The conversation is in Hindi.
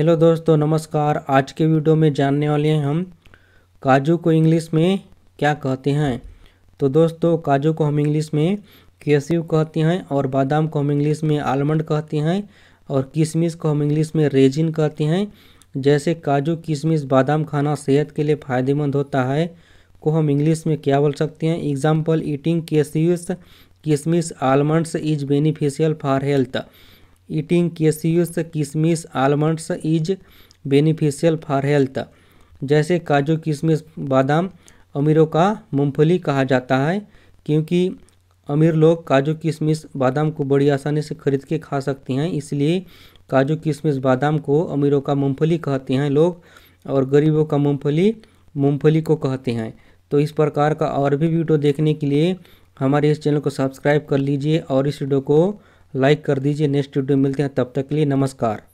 हेलो दोस्तों नमस्कार आज के वीडियो में जानने वाले हैं हम काजू को इंग्लिश में क्या कहते हैं तो दोस्तों काजू को हम इंग्लिश में केस्यू कहते हैं और बादाम को हम इंग्लिश में आलमंड कहते हैं और किशमिश को हम इंग्लिश में रेजिन कहते हैं जैसे काजू किशमिश बादाम खाना सेहत के लिए फ़ायदेमंद होता है को हम इंग्लिश में क्या बोल सकते हैं एग्जाम्पल ईटिंग केस्यूस किशमिश almonds is beneficial for health eating cashews किशमिश almonds is beneficial for health जैसे काजू किशमिश बादाम अमीरों का मूंगफली कहा जाता है क्योंकि अमीर लोग काजू किशमिश बादाम को बड़ी आसानी से खरीद के खा सकते हैं इसलिए काजू किशमिश बादाम को अमीरों का मूंगफली कहते हैं लोग और गरीबों का मूंगफली मूंगफली को कहते हैं तो इस प्रकार का और भी वीडियो देखने के लिए हमारे इस चैनल को सब्सक्राइब कर लीजिए और इस वीडियो को लाइक कर दीजिए नेक्स्ट वीडियो मिलते हैं तब तक के लिए नमस्कार